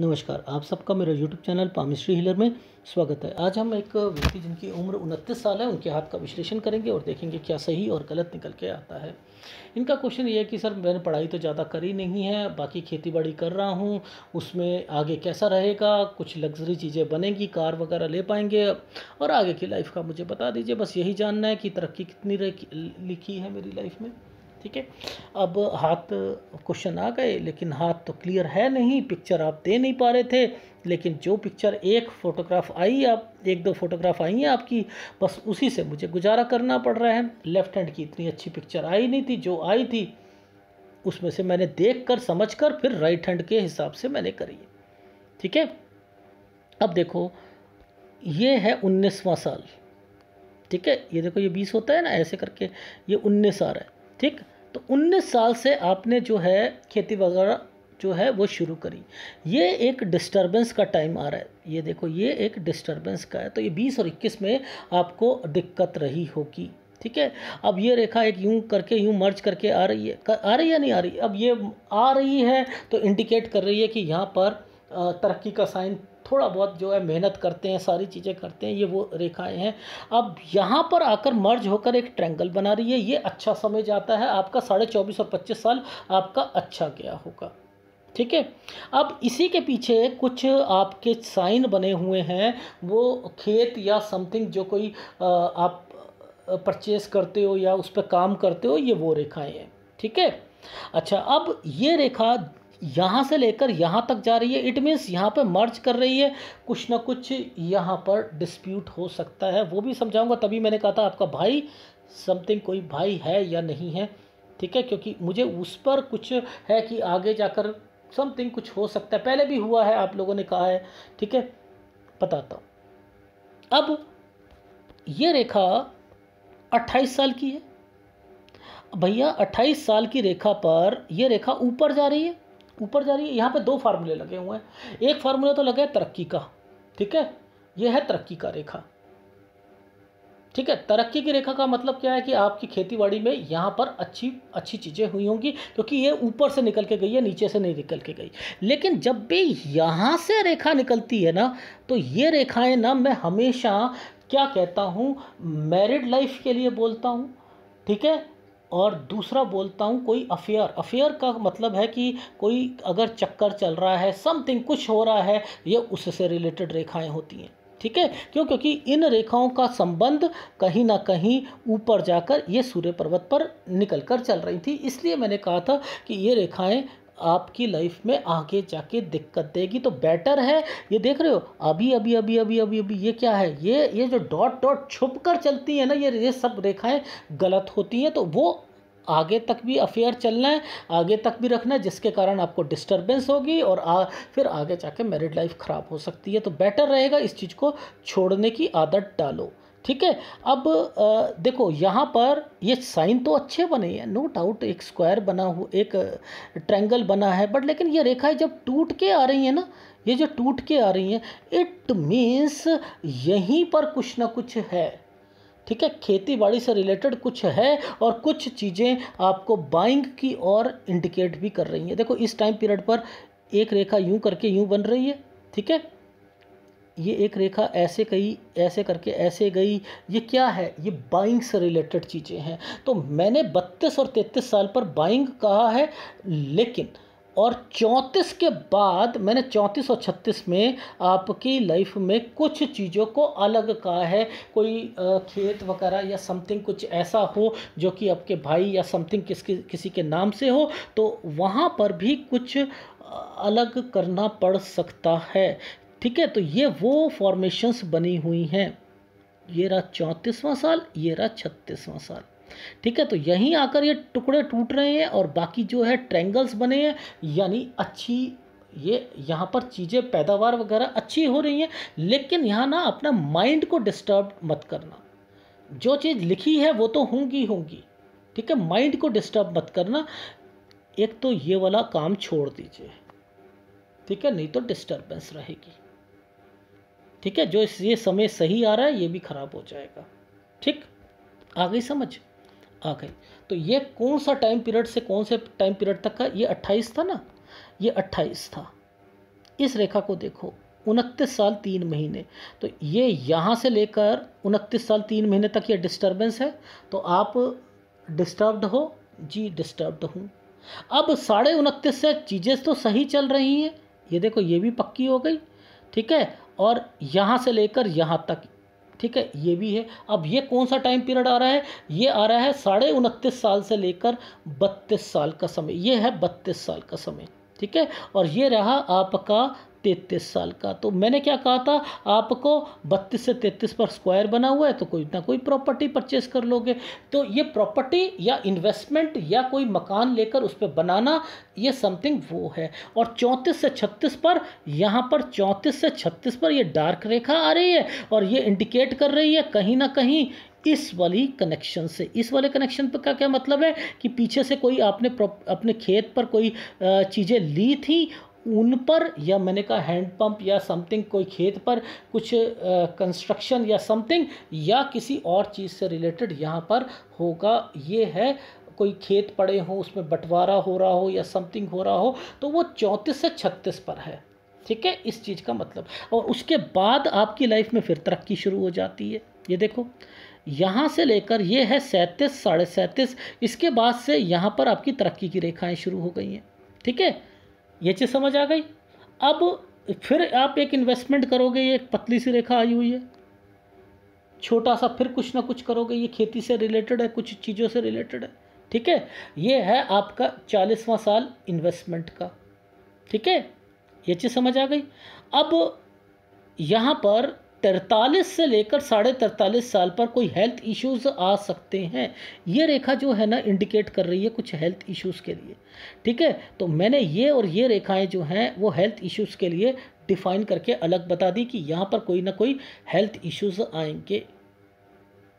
नमस्कार आप सबका मेरा यूट्यूब चैनल पामिस्ट्री हिलर में स्वागत है आज हम एक व्यक्ति जिनकी उम्र उनतीस साल है उनके हाथ का विश्लेषण करेंगे और देखेंगे क्या सही और गलत निकल के आता है इनका क्वेश्चन ये है कि सर मैंने पढ़ाई तो ज़्यादा करी नहीं है बाकी खेती बाड़ी कर रहा हूँ उसमें आगे कैसा रहेगा कुछ लग्जरी चीज़ें बनेंगी कार वगैरह ले पाएंगे और आगे की लाइफ का मुझे बता दीजिए बस यही जानना है कि तरक्की कितनी लिखी है मेरी लाइफ में ठीक है अब हाथ क्वेश्चन आ गए लेकिन हाथ तो क्लियर है नहीं पिक्चर आप दे नहीं पा रहे थे लेकिन जो पिक्चर एक फ़ोटोग्राफ आई आप एक दो फोटोग्राफ आई हैं आपकी बस उसी से मुझे गुजारा करना पड़ रहा है लेफ्ट हैंड की इतनी अच्छी पिक्चर आई नहीं थी जो आई थी उसमें से मैंने देख कर समझ कर फिर राइट हैंड के हिसाब से मैंने करी ठीक है अब देखो ये है उन्नीसवा साल ठीक है ये देखो ये बीस होता है ना ऐसे करके ये उन्नीस आ रहा है ठीक तो उन्नीस साल से आपने जो है खेती वगैरह जो है वो शुरू करी ये एक डिस्टरबेंस का टाइम आ रहा है ये देखो ये एक डिस्टरबेंस का है तो ये बीस और इक्कीस में आपको दिक्कत रही होगी ठीक है अब ये रेखा एक यूं करके यूं मर्ज करके आ रही है कर, आ रही है नहीं आ रही अब ये आ रही है तो इंडिकेट कर रही है कि यहाँ पर तरक्की का साइन थोड़ा बहुत जो है मेहनत करते हैं सारी चीज़ें करते हैं ये वो रेखाएं हैं अब यहाँ पर आकर मर्ज होकर एक ट्रैंगल बना रही है ये अच्छा समय जाता है आपका साढ़े चौबीस और पच्चीस साल आपका अच्छा गया होगा ठीक है अब इसी के पीछे कुछ आपके साइन बने हुए हैं वो खेत या समथिंग जो कोई आप परचेस करते हो या उस पर काम करते हो ये वो रेखाएँ हैं ठीक है अच्छा अब ये रेखा यहाँ से लेकर यहाँ तक जा रही है इट मीन्स यहाँ पर मर्ज कर रही है कुछ ना कुछ यहाँ पर डिस्प्यूट हो सकता है वो भी समझाऊंगा तभी मैंने कहा था आपका भाई समथिंग कोई भाई है या नहीं है ठीक है क्योंकि मुझे उस पर कुछ है कि आगे जाकर समथिंग कुछ हो सकता है पहले भी हुआ है आप लोगों ने कहा है ठीक है बताता हूँ अब ये रेखा 28 साल की है भैया 28 साल की रेखा पर यह रेखा ऊपर जा रही है ऊपर जा रही है यहाँ पे दो फार्मूले लगे हुए हैं एक फार्मूला तो लगा है तरक्की का ठीक है ये है तरक्की का रेखा ठीक है तरक्की की रेखा का मतलब क्या है कि आपकी खेतीबाड़ी में यहाँ पर अच्छी अच्छी चीज़ें हुई होंगी क्योंकि ये ऊपर से निकल के गई है नीचे से नहीं निकल के गई लेकिन जब भी यहाँ से रेखा निकलती है ना तो ये रेखाएं ना मैं हमेशा क्या कहता हूँ मैरिड लाइफ के लिए बोलता हूँ ठीक है और दूसरा बोलता हूँ कोई अफेयर अफेयर का मतलब है कि कोई अगर चक्कर चल रहा है समथिंग कुछ हो रहा है ये उससे रिलेटेड रेखाएं होती हैं ठीक है क्यों क्योंकि इन रेखाओं का संबंध कहीं ना कहीं ऊपर जाकर ये सूर्य पर्वत पर निकल कर चल रही थी इसलिए मैंने कहा था कि ये रेखाएं आपकी लाइफ में आगे जाके दिक्कत देगी तो बेटर है ये देख रहे हो अभी अभी अभी अभी अभी अभी ये क्या है ये ये जो डॉट डॉट छुप कर चलती है ना ये ये सब रेखाएं गलत होती हैं तो वो आगे तक भी अफेयर चलना है आगे तक भी रखना है जिसके कारण आपको डिस्टरबेंस होगी और आ, फिर आगे जाके मैरिड लाइफ ख़राब हो सकती है तो बेटर रहेगा इस चीज़ को छोड़ने की आदत डालो ठीक है अब आ, देखो यहाँ पर ये साइन तो अच्छे बने हैं नो डाउट एक स्क्वायर बना हुआ एक ट्रायंगल बना है बट लेकिन ये रेखाएं जब टूट के आ रही हैं ना ये जो टूट के आ रही हैं इट मीन्स यहीं पर कुछ ना कुछ है ठीक है खेती बाड़ी से रिलेटेड कुछ है और कुछ चीज़ें आपको बाइंग की ओर इंडिकेट भी कर रही हैं देखो इस टाइम पीरियड पर एक रेखा यूँ करके यूँ बन रही है ठीक है ये एक रेखा ऐसे कही ऐसे करके ऐसे गई ये क्या है ये बाइंग से रिलेटेड चीज़ें हैं तो मैंने बत्तीस और तैंतीस साल पर बाइंग कहा है लेकिन और चौंतीस के बाद मैंने चौंतीस और छत्तीस में आपकी लाइफ में कुछ चीज़ों को अलग कहा है कोई खेत वगैरह या समथिंग कुछ ऐसा हो जो कि आपके भाई या समथिंग किसके किसी के नाम से हो तो वहाँ पर भी कुछ अलग करना पड़ सकता है ठीक है तो ये वो फॉर्मेशंस बनी हुई हैं ये रहा चौंतीसवां साल ये रहा छत्तीसवां साल ठीक है तो यहीं आकर ये टुकड़े टूट रहे हैं और बाकी जो है ट्रैंगल्स बने हैं यानी अच्छी ये यहाँ पर चीज़ें पैदावार वगैरह अच्छी हो रही हैं लेकिन यहाँ ना अपना माइंड को डिस्टर्ब मत करना जो चीज़ लिखी है वो तो होंगी होंगी ठीक है माइंड को डिस्टर्ब मत करना एक तो ये वाला काम छोड़ दीजिए ठीक है नहीं तो डिस्टर्बेंस रहेगी ठीक है जो ये समय सही आ रहा है ये भी खराब हो जाएगा ठीक आ गई समझ आ गई तो ये कौन सा टाइम पीरियड से कौन से टाइम पीरियड तक का ये 28 था ना ये 28 था इस रेखा को देखो उनतीस साल तीन महीने तो ये यहाँ से लेकर उनतीस साल तीन महीने तक ये डिस्टर्बेंस है तो आप डिस्टर्ब्ड हो जी डिस्टर्ब्ड हूँ अब साढ़े उनतीस से चीज़ें तो सही चल रही हैं ये देखो ये भी पक्की हो गई ठीक है और यहाँ से लेकर यहाँ तक ठीक है ये भी है अब ये कौन सा टाइम पीरियड आ रहा है ये आ रहा है साढ़े उनतीस साल से लेकर बत्तीस साल का समय ये है बत्तीस साल का समय ठीक है और ये रहा आपका तैतीस साल का तो मैंने क्या कहा था आपको बत्तीस से तैतीस पर स्क्वायर बना हुआ है तो कोई ना कोई प्रॉपर्टी परचेस कर लोगे तो ये प्रॉपर्टी या इन्वेस्टमेंट या कोई मकान लेकर उस पर बनाना ये समथिंग वो है और चौंतीस से छत्तीस पर यहाँ पर चौंतीस से छत्तीस पर ये डार्क रेखा आ रही है और ये इंडिकेट कर रही है कहीं ना कहीं इस वाली कनेक्शन से इस वाले कनेक्शन पर का क्या मतलब है कि पीछे से कोई आपने अपने खेत पर कोई चीज़ें ली थी उन पर या मैंने कहा हैंडपम्प या समथिंग कोई खेत पर कुछ कंस्ट्रक्शन या समथिंग या किसी और चीज़ से रिलेटेड यहाँ पर होगा ये है कोई खेत पड़े हों उसमें बंटवारा हो रहा हो या समथिंग हो रहा हो तो वो चौंतीस से छत्तीस पर है ठीक है इस चीज़ का मतलब और उसके बाद आपकी लाइफ में फिर तरक्की शुरू हो जाती है ये देखो यहाँ से लेकर ये है सैंतीस साढ़े सैंतीस इसके बाद से यहाँ पर आपकी तरक्की की रेखाएं शुरू हो गई हैं ठीक है ये चीज़ समझ आ गई अब फिर आप एक इन्वेस्टमेंट करोगे ये एक पतली सी रेखा आई हुई है छोटा सा फिर कुछ ना कुछ करोगे ये खेती से रिलेटेड है कुछ चीज़ों से रिलेटेड है ठीक है ये है आपका चालीसवां साल इन्वेस्टमेंट का ठीक है ये चीज़ समझ आ गई अब यहाँ पर तरतालीस से लेकर साढ़े तरतालीस साल पर कोई हेल्थ इश्यूज आ सकते हैं ये रेखा जो है ना इंडिकेट कर रही है कुछ हेल्थ इश्यूज के लिए ठीक है तो मैंने ये और ये रेखाएं जो हैं वो हेल्थ इश्यूज के लिए डिफाइन करके अलग बता दी कि यहाँ पर कोई ना कोई हेल्थ इश्यूज आएंगे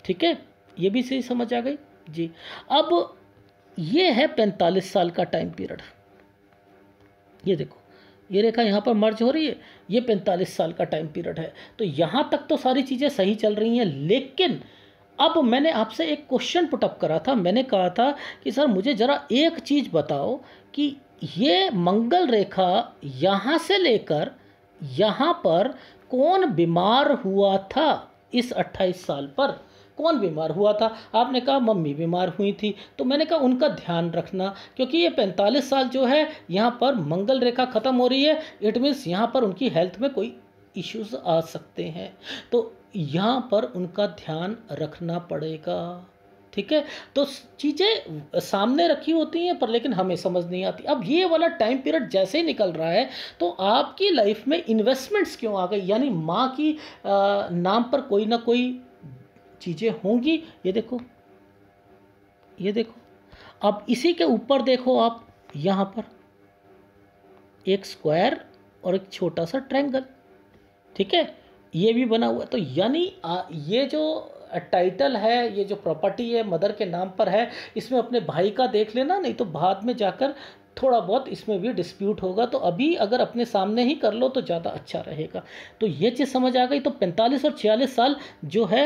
ठीक है ये भी सही समझ आ गई जी अब ये है पैंतालीस साल का टाइम पीरियड ये देखो ये रेखा यहाँ पर मर्ज हो रही है ये पैंतालीस साल का टाइम पीरियड है तो यहाँ तक तो सारी चीज़ें सही चल रही हैं लेकिन अब मैंने आपसे एक क्वेश्चन पुटअप करा था मैंने कहा था कि सर मुझे ज़रा एक चीज़ बताओ कि ये मंगल रेखा यहाँ से लेकर यहाँ पर कौन बीमार हुआ था इस 28 साल पर कौन बीमार हुआ था आपने कहा मम्मी बीमार हुई थी तो मैंने कहा उनका ध्यान रखना क्योंकि ये पैंतालीस साल जो है यहाँ पर मंगल रेखा ख़त्म हो रही है इट मीन्स यहाँ पर उनकी हेल्थ में कोई इश्यूज आ सकते हैं तो यहाँ पर उनका ध्यान रखना पड़ेगा ठीक है तो चीज़ें सामने रखी होती हैं पर लेकिन हमें समझ नहीं आती अब ये वाला टाइम पीरियड जैसे ही निकल रहा है तो आपकी लाइफ में इन्वेस्टमेंट्स क्यों आ गए यानी माँ की आ, नाम पर कोई ना कोई चीज़ें होंगी ये देखो ये देखो अब इसी के ऊपर देखो आप यहाँ पर एक स्क्वायर और एक छोटा सा ट्रैंगल ठीक है ये भी बना हुआ है तो यानी ये जो टाइटल है ये जो प्रॉपर्टी है मदर के नाम पर है इसमें अपने भाई का देख लेना नहीं तो बाद में जाकर थोड़ा बहुत इसमें भी डिस्प्यूट होगा तो अभी अगर अपने सामने ही कर लो तो ज़्यादा अच्छा रहेगा तो ये चीज़ समझ आ गई तो 45 और 46 साल जो है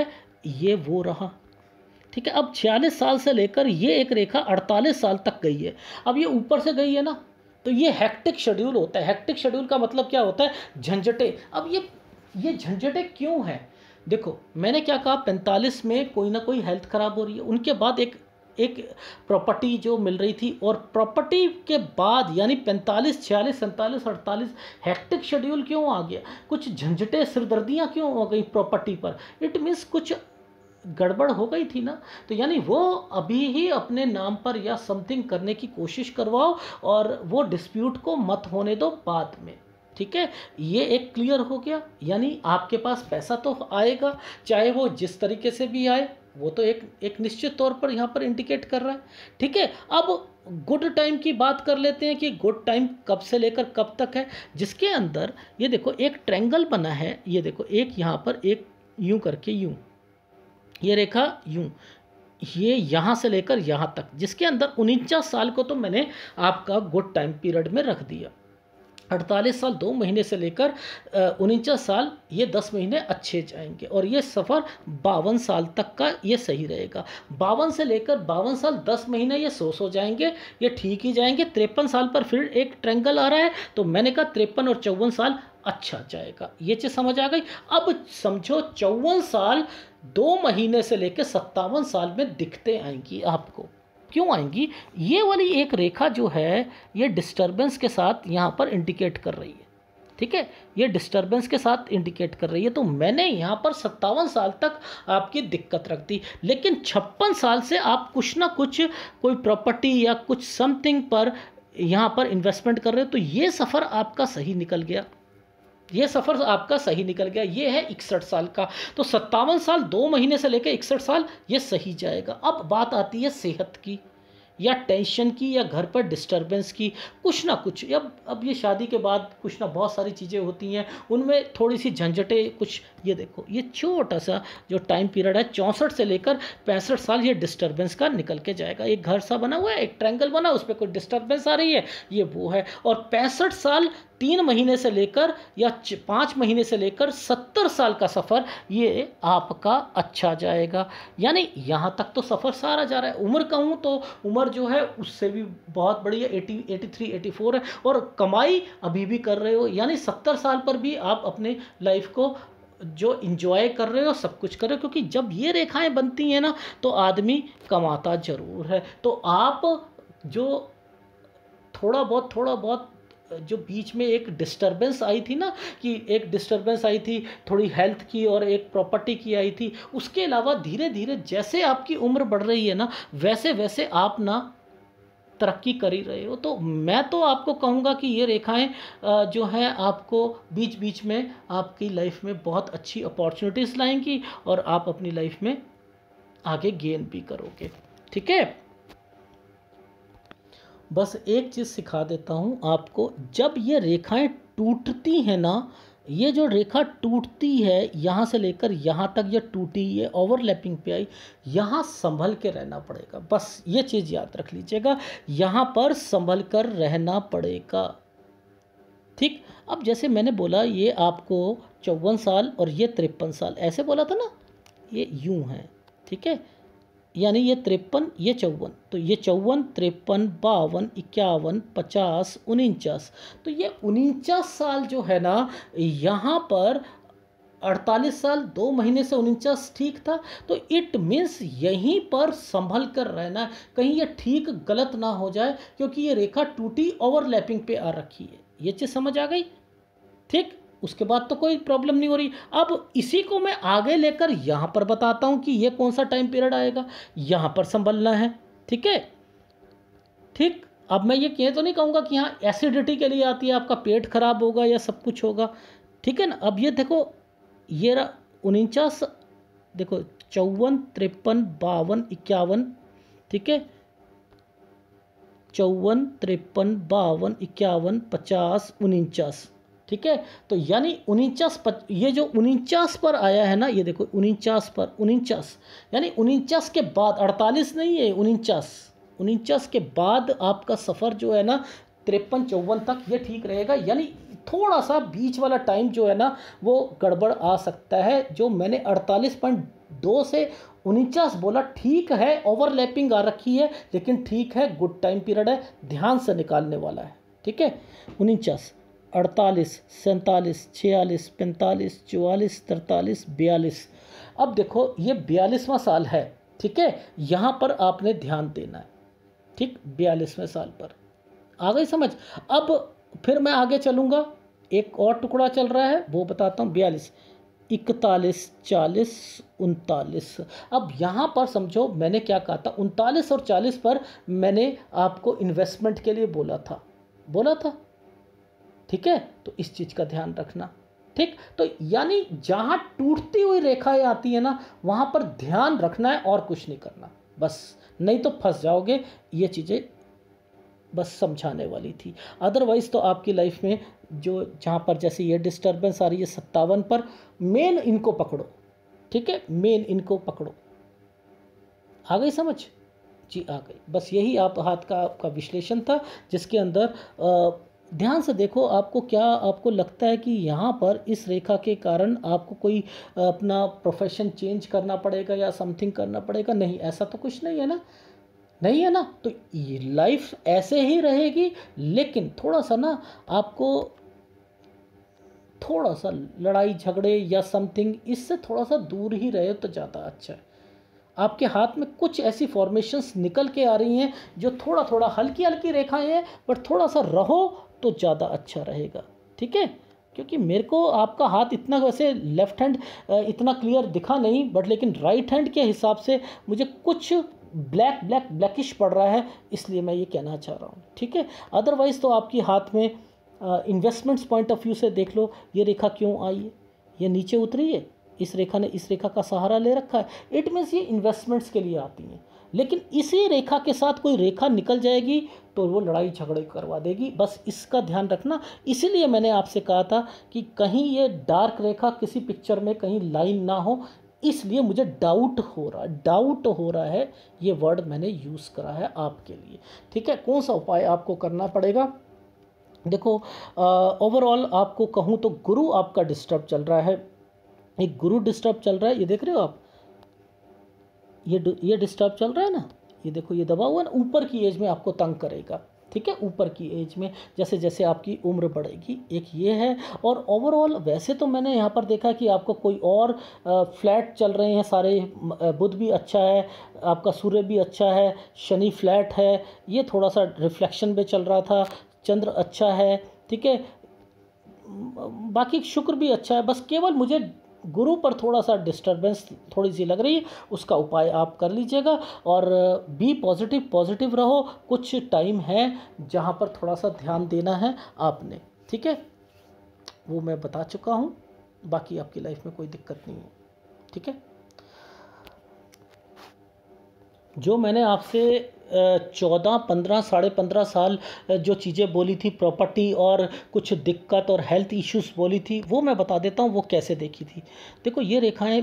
ये वो रहा ठीक है अब छियालीस साल से लेकर ये एक रेखा अड़तालीस साल तक गई है अब ये ऊपर से गई है ना तो ये हैक्टिक शेड्यूल होता है हैक्टिक शेड्यूल का मतलब क्या होता है झंझटे अब ये ये झंझटे क्यों हैं देखो मैंने क्या कहा पैंतालीस में कोई ना कोई हेल्थ खराब हो रही है उनके बाद एक एक प्रॉपर्टी जो मिल रही थी और प्रॉपर्टी के बाद यानी पैंतालीस छियालीस सैंतालीस अड़तालीस हेक्टिक शेड्यूल क्यों आ गया कुछ झंझटे सिरदर्दियाँ क्यों हो गई प्रॉपर्टी पर इट मीन्स कुछ गड़बड़ हो गई थी ना तो यानी वो अभी ही अपने नाम पर या समथिंग करने की कोशिश करवाओ और वो डिस्प्यूट को मत होने दो बाद में ठीक है ये एक क्लियर हो गया यानी आपके पास पैसा तो आएगा चाहे वो जिस तरीके से भी आए वो तो एक एक निश्चित तौर पर यहाँ पर इंडिकेट कर रहा है ठीक है अब गुड टाइम की बात कर लेते हैं कि गुड टाइम कब से लेकर कब तक है जिसके अंदर ये देखो एक ट्रैंगल बना है ये देखो एक यहाँ पर एक यूं करके यूं ये रेखा यूं ये यहाँ से लेकर यहाँ तक जिसके अंदर उनचास साल को तो मैंने आपका गुड टाइम पीरियड में रख दिया अड़तालीस साल दो महीने से लेकर उनचास साल ये दस महीने अच्छे जाएंगे और ये सफ़र बावन साल तक का ये सही रहेगा बावन से लेकर बावन साल दस महीने ये सो सो जाएंगे ये ठीक ही जाएंगे तिरपन साल पर फिर एक ट्रेंगल आ रहा है तो मैंने कहा तिरपन और चौवन साल अच्छा जाएगा ये चीज़ समझ आ गई अब समझो चौवन साल दो महीने से लेकर सत्तावन साल में दिखते आएंगी आपको क्यों आएंगी ये वाली एक रेखा जो है ये डिस्टर्बेंस के साथ यहाँ पर इंडिकेट कर रही है ठीक है ये डिस्टर्बेंस के साथ इंडिकेट कर रही है तो मैंने यहाँ पर सत्तावन साल तक आपकी दिक्कत रख दी लेकिन छप्पन साल से आप कुछ ना कुछ कोई प्रॉपर्टी या कुछ समथिंग पर यहाँ पर इन्वेस्टमेंट कर रहे हो तो ये सफ़र आपका सही निकल गया ये सफ़र आपका सही निकल गया ये है इकसठ साल का तो सत्तावन साल दो महीने से लेकर इकसठ साल ये सही जाएगा अब बात आती है सेहत की या टेंशन की या घर पर डिस्टरबेंस की कुछ ना कुछ अब अब ये शादी के बाद कुछ ना बहुत सारी चीज़ें होती हैं उनमें थोड़ी सी झंझटें कुछ ये देखो ये छोटा सा जो टाइम पीरियड है चौंसठ से लेकर पैंसठ साल ये डिस्टरबेंस का निकल के जाएगा एक घर सा बना हुआ है एक ट्रैंगल बना उस पर कोई डिस्टर्बेंस आ रही है ये वो है और पैंसठ साल तीन महीने से लेकर या पाँच महीने से लेकर सत्तर साल का सफ़र ये आपका अच्छा जाएगा यानी यहाँ तक तो सफ़र सारा जा रहा है उम्र कहूँ तो उम्र जो है उससे भी बहुत बड़ी है eighty eighty three eighty four है और कमाई अभी भी कर रहे हो यानी सत्तर साल पर भी आप अपने लाइफ को जो इंजॉय कर रहे हो सब कुछ कर रहे हो क्योंकि जब ये रेखाएं बनती हैं ना तो आदमी कमाता ज़रूर है तो आप जो थोड़ा बहुत थोड़ा बहुत जो बीच में एक डिस्टरबेंस आई थी ना कि एक डिस्टरबेंस आई थी थोड़ी हेल्थ की और एक प्रॉपर्टी की आई थी उसके अलावा धीरे धीरे जैसे आपकी उम्र बढ़ रही है ना वैसे वैसे आप ना तरक्की कर ही रहे हो तो मैं तो आपको कहूँगा कि ये रेखाएं जो हैं आपको बीच बीच में आपकी लाइफ में बहुत अच्छी अपॉर्चुनिटीज़ लाएंगी और आप अपनी लाइफ में आगे गेन भी करोगे ठीक है बस एक चीज़ सिखा देता हूँ आपको जब ये रेखाएँ टूटती हैं ना ये जो रेखा टूटती है यहाँ से लेकर यहाँ तक ये टूटी ये ओवरलैपिंग पे आई यहाँ संभल के रहना पड़ेगा बस ये चीज़ याद रख लीजिएगा यहाँ पर संभल कर रहना पड़ेगा ठीक अब जैसे मैंने बोला ये आपको चौवन साल और ये तिरपन साल ऐसे बोला था ना ये यूँ है ठीक है यानी ये तिरपन ये चौवन तो ये चौवन तिरपन बावन इक्यावन पचास उनचास तो ये उनचास साल जो है ना यहाँ पर 48 साल दो महीने से उनचास ठीक था तो इट मीन्स यहीं पर संभल कर रहना कहीं ये ठीक गलत ना हो जाए क्योंकि ये रेखा टूटी ओवरलैपिंग पे आ रखी है ये चीज़ समझ आ गई ठीक उसके बाद तो कोई प्रॉब्लम नहीं हो रही अब इसी को मैं आगे लेकर यहाँ पर बताता हूँ कि ये कौन सा टाइम पीरियड आएगा यहाँ पर संभलना है ठीक है ठीक अब मैं ये कह तो नहीं कहूँगा कि यहां एसिडिटी के लिए आती है आपका पेट खराब होगा या सब कुछ होगा ठीक है ना अब ये देखो ये उनचास देखो चौवन तिरपन बावन इक्यावन ठीक है चौवन तिरपन बावन इक्यावन पचास उनचास ठीक है तो यानी उनचास ये जो उनचास पर आया है ना ये देखो उनचास पर उनचास यानी उनचास के बाद अड़तालीस नहीं है उनचास उनचास के बाद आपका सफ़र जो है ना तिरपन चौवन तक ये ठीक रहेगा यानी थोड़ा सा बीच वाला टाइम जो है ना वो गड़बड़ आ सकता है जो मैंने अड़तालीस पॉइंट दो से उनचास बोला ठीक है ओवरलैपिंग आ रखी है लेकिन ठीक है गुड टाइम पीरियड है ध्यान से निकालने वाला है ठीक है उनचास अड़तालीस सैंतालीस छियालीस पैंतालीस चवालीस तरतालीस बयालीस अब देखो ये बयालीसवां साल है ठीक है यहाँ पर आपने ध्यान देना है ठीक बयालीसवें साल पर आ गई समझ अब फिर मैं आगे चलूँगा एक और टुकड़ा चल रहा है वो बताता हूँ बयालीस इकतालीस चालीस उनतालीस अब यहाँ पर समझो मैंने क्या कहा था उनतालीस और चालीस पर मैंने आपको इन्वेस्टमेंट के लिए बोला था बोला था ठीक है तो इस चीज़ का ध्यान रखना ठीक तो यानी जहाँ टूटती हुई रेखाएं आती है ना वहाँ पर ध्यान रखना है और कुछ नहीं करना बस नहीं तो फंस जाओगे ये चीज़ें बस समझाने वाली थी अदरवाइज़ तो आपकी लाइफ में जो जहाँ पर जैसे ये डिस्टर्बेंस आ रही है सत्तावन पर मेन इनको पकड़ो ठीक है मेन इनको पकड़ो आ गई समझ जी आ गई बस यही आप हाथ का आपका विश्लेषण था जिसके अंदर आ, ध्यान से देखो आपको क्या आपको लगता है कि यहाँ पर इस रेखा के कारण आपको कोई अपना प्रोफेशन चेंज करना पड़ेगा या समथिंग करना पड़ेगा नहीं ऐसा तो कुछ नहीं है ना नहीं है ना तो लाइफ ऐसे ही रहेगी लेकिन थोड़ा सा ना आपको थोड़ा सा लड़ाई झगड़े या समथिंग इससे थोड़ा सा दूर ही रहे तो ज़्यादा अच्छा है आपके हाथ में कुछ ऐसी फॉर्मेशंस निकल के आ रही हैं जो थोड़ा थोड़ा हल्की हल्की रेखाएं हैं बट थोड़ा सा रहो तो ज़्यादा अच्छा रहेगा ठीक है क्योंकि मेरे को आपका हाथ इतना वैसे लेफ्ट हैंड इतना क्लियर दिखा नहीं बट लेकिन राइट हैंड के हिसाब से मुझे कुछ ब्लैक ब्लैक ब्लैकिश पड़ रहा है इसलिए मैं ये कहना चाह रहा हूँ ठीक है अदरवाइज़ तो आपकी हाथ में इन्वेस्टमेंट्स पॉइंट ऑफ व्यू से देख लो ये रेखा क्यों आई है ये नीचे उतरी है इस रेखा ने इस रेखा का सहारा ले रखा है इट मीन्स ये इन्वेस्टमेंट्स के लिए आती हैं लेकिन इसी रेखा के साथ कोई रेखा निकल जाएगी तो वो लड़ाई झगड़े करवा देगी बस इसका ध्यान रखना इसीलिए मैंने आपसे कहा था कि कहीं ये डार्क रेखा किसी पिक्चर में कहीं लाइन ना हो इसलिए मुझे डाउट हो रहा डाउट हो रहा है ये वर्ड मैंने यूज़ करा है आपके लिए ठीक है कौन सा उपाय आपको करना पड़ेगा देखो ओवरऑल आपको कहूँ तो गुरु आपका डिस्टर्ब चल रहा है एक गुरु डिस्टर्ब चल रहा है ये देख रहे हो आप ये ये डिस्टर्ब चल रहा है ना ये देखो ये दबा हुआ है ना ऊपर की एज में आपको तंग करेगा ठीक है ऊपर की एज में जैसे जैसे आपकी उम्र बढ़ेगी एक ये है और ओवरऑल वैसे तो मैंने यहाँ पर देखा कि आपका कोई और फ्लैट चल रहे हैं सारे बुध भी अच्छा है आपका सूर्य भी अच्छा है शनि फ्लैट है ये थोड़ा सा रिफ्लेक्शन पे चल रहा था चंद्र अच्छा है ठीक है बाकी शुक्र भी अच्छा है बस केवल मुझे गुरु पर थोड़ा सा डिस्टर्बेंस थोड़ी सी लग रही है उसका उपाय आप कर लीजिएगा और बी पॉजिटिव पॉजिटिव रहो कुछ टाइम है जहाँ पर थोड़ा सा ध्यान देना है आपने ठीक है वो मैं बता चुका हूँ बाकी आपकी लाइफ में कोई दिक्कत नहीं है ठीक है जो मैंने आपसे चौदह पंद्रह साढ़े पंद्रह साल जो चीज़ें बोली थी प्रॉपर्टी और कुछ दिक्कत और हेल्थ इश्यूज बोली थी वो मैं बता देता हूँ वो कैसे देखी थी देखो ये रेखाएं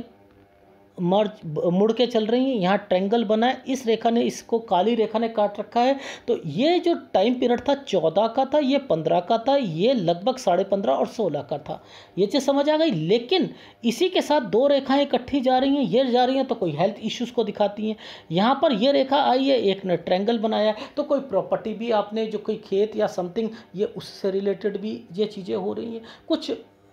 मर्ज मुड़ के चल रही हैं यहाँ ट्रेंगल बना है इस रेखा ने इसको काली रेखा ने काट रखा है तो ये जो टाइम पीरियड था चौदह का था ये पंद्रह का था ये लगभग साढ़े पंद्रह और सोलह का था ये चीज़ समझ आ गई लेकिन इसी के साथ दो रेखाएं इकट्ठी जा रही हैं ये जा रही हैं तो कोई हेल्थ इश्यूज़ को दिखाती हैं यहाँ पर ये रेखा आई है एक ने ट्रेंगल बनाया तो कोई प्रॉपर्टी भी आपने जो कोई खेत या समथिंग ये उससे रिलेटेड भी ये चीज़ें हो रही हैं कुछ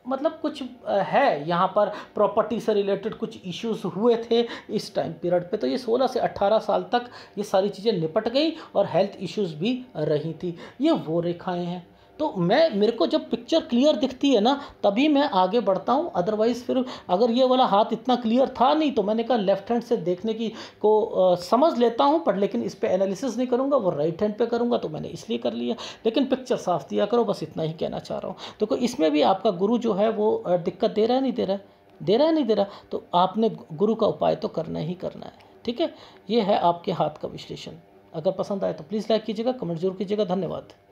मतलब कुछ है यहाँ पर प्रॉपर्टी से रिलेटेड कुछ इश्यूज हुए थे इस टाइम पीरियड पे तो ये 16 से 18 साल तक ये सारी चीज़ें निपट गई और हेल्थ इश्यूज भी रही थी ये वो रेखाएं हैं तो मैं मेरे को जब पिक्चर क्लियर दिखती है ना तभी मैं आगे बढ़ता हूँ अदरवाइज़ फिर अगर ये वाला हाथ इतना क्लियर था नहीं तो मैंने कहा लेफ्ट हैंड से देखने की को आ, समझ लेता हूँ पर लेकिन इस पर एनालिसिस नहीं करूँगा वो राइट हैंड पर करूँगा तो मैंने इसलिए कर लिया लेकिन पिक्चर साफ दिया करो बस इतना ही कहना चाह रहा हूँ देखो तो इसमें भी आपका गुरु जो है वो दिक्कत दे रहा है नहीं दे रहा है दे रहा है नहीं दे रहा तो आपने गुरु का उपाय तो करना ही करना है ठीक है ये है आपके हाथ का विश्लेषण अगर पसंद आए तो प्लीज़ लाइक कीजिएगा कमेंट जरूर कीजिएगा धन्यवाद